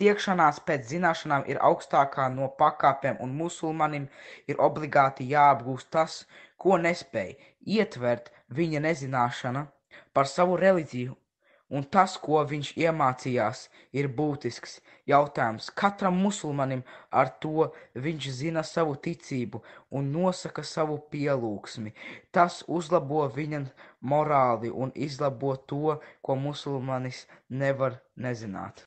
Tiekšanās pēc zināšanām ir augstākā no pakāpēm, un musulmanim ir obligāti jāapgūst tas, ko nespēj ietvert viņa nezināšana par savu reliģiju, un tas, ko viņš iemācījās, ir būtisks jautājums. Katram musulmanim ar to viņš zina savu ticību un nosaka savu pielūgsmi. Tas uzlabo viņam morāli un izlabo to, ko musulmanis nevar nezināt.